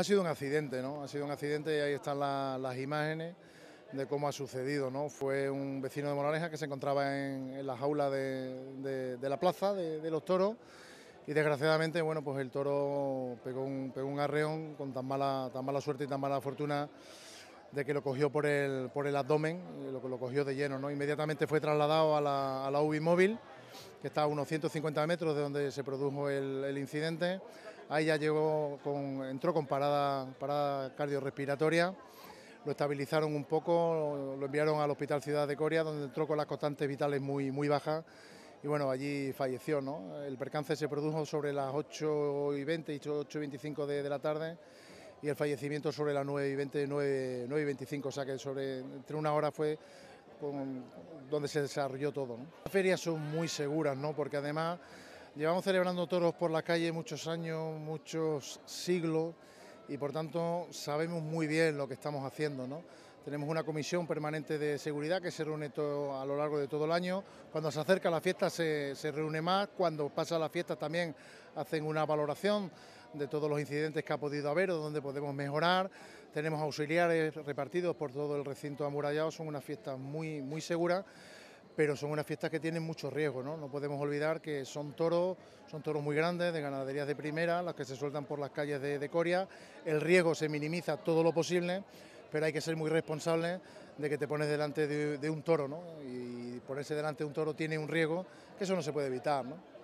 Ha sido un accidente, ¿no? Ha sido un accidente y ahí están las imágenes de cómo ha sucedido, ¿no? Fue un vecino de Moraleja que se encontraba en, las la jaula de, la plaza de, los toros y desgraciadamente, bueno, pues el toro pegó un, arreón con tan mala, tan mala suerte y tan mala fortuna de que lo cogió por el, abdomen, lo, lo cogió de lleno, ¿no? Inmediatamente fue trasladado a la, a la móvil que está a unos 150 metros de donde se produjo el, incidente. Ahí ya llegó con, entró con parada, parada cardiorrespiratoria lo estabilizaron un poco, lo enviaron al Hospital Ciudad de Coria, donde entró con las constantes vitales muy, muy bajas. Y bueno, allí falleció, ¿no? El percance se produjo sobre las 8 y 20 8 y 25 de, la tarde y el fallecimiento sobre las 9 y 20, 9 y 25, o sea que sobre, entre una hora fue con donde se desarrolló todo. Las ferias son muy seguras, ¿no? porque además llevamos celebrando toros por la calle muchos años, muchos siglos, y por tanto sabemos muy bien lo que estamos haciendo. ¿no? Tenemos una comisión permanente de seguridad que se reúne todo, a lo largo de todo el año. Cuando se acerca la fiesta se, se reúne más, cuando pasa la fiesta también hacen una valoración de todos los incidentes que ha podido haber o donde podemos mejorar. Tenemos auxiliares repartidos por todo el recinto amurallado, son unas fiestas muy, muy seguras pero son unas fiestas que tienen mucho riesgo, ¿no? No podemos olvidar que son toros, son toros muy grandes, de ganaderías de primera, las que se sueltan por las calles de, Coria, el riesgo se minimiza todo lo posible, pero hay que ser muy responsable de que te pones delante de, un toro, ¿no? Y ponerse delante de un toro tiene un riesgo que eso no se puede evitar, ¿no?